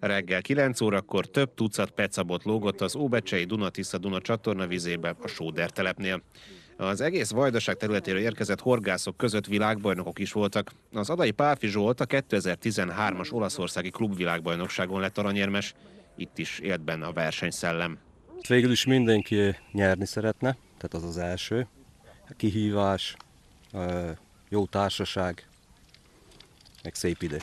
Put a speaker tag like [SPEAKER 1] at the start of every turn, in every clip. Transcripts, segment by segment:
[SPEAKER 1] Reggel 9 órakor több tucat pecabot lógott az Óbecsei Dunatisza-Duna csatorna vizébe a Sóder telepnél. Az egész vajdaság területéről érkezett horgászok között világbajnokok is voltak. Az adai Pálfi Zsolt a 2013-as olaszországi klubvilágbajnokságon lett aranyérmes. Itt is élt benne a versenyszellem. Végül is mindenki nyerni szeretne, tehát az az első. A kihívás, jó társaság, meg szép idő.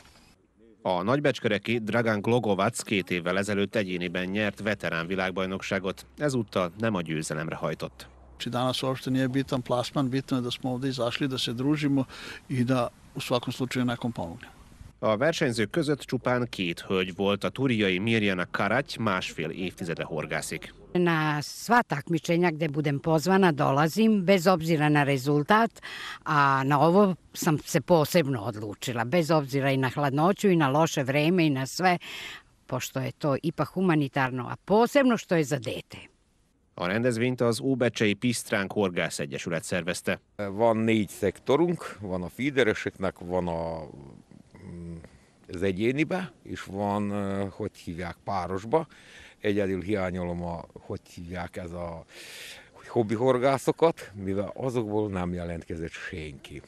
[SPEAKER 1] A nagybecskereki Dragan Glogovac két évvel ezelőtt egyéniben nyert veterán világbajnokságot, ezúttal nem a győzelemre hajtott.
[SPEAKER 2] Znači danas uopšte nije bitan plasman, bitno je da smo ovdje izašli, da se družimo i da u svakom slučaju nekom pomognemo.
[SPEAKER 1] A versenyzők között csupán két hölgy volt, a turiai Mirjana Karaty másfél évtizede horgászik.
[SPEAKER 3] Na sva takmičenja gdje budem pozvana dolazim, bez obzira na rezultat, a na ovo sam se posebno odlučila, bez obzira i na hladnoću i na loše vreme i na sve, pošto je to ipak humanitarno, a posebno što je za dete.
[SPEAKER 1] A rendezvényt az i Pisztrán Korgász Egyesület szervezte. Van négy szektorunk, van a fidereseknek, van a az egyénibe, és van, hogy hívják, párosba. Egyedül hiányolom a, hogy hívják, ez a hobbi horgászokat, mivel azokból nem jelentkezett senki.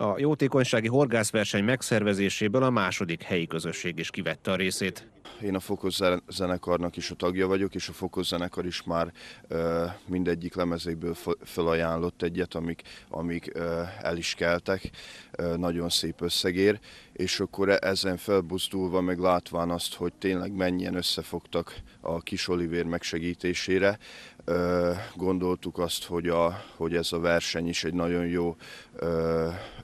[SPEAKER 1] A jótékonysági horgászverseny megszervezéséből a második helyi közösség is kivette a részét.
[SPEAKER 2] Én a Fokos zenekarnak is a tagja vagyok, és a Fokos zenekar is már ö, mindegyik lemezékből felajánlott egyet, amik, amik ö, el is keltek, ö, nagyon szép összegér, és akkor e- ezen felbuzdulva, meg látván azt, hogy tényleg mennyien összefogtak a kis Olivér megsegítésére, gondoltuk azt, hogy, a, hogy ez a verseny is egy nagyon jó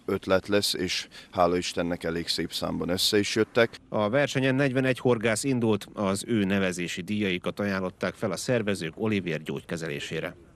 [SPEAKER 2] ötlet lesz, és hála Istennek elég szép számban össze is jöttek. A
[SPEAKER 1] versenyen 41 horgász indult, az ő nevezési díjaikat ajánlották fel a szervezők Olivier gyógykezelésére.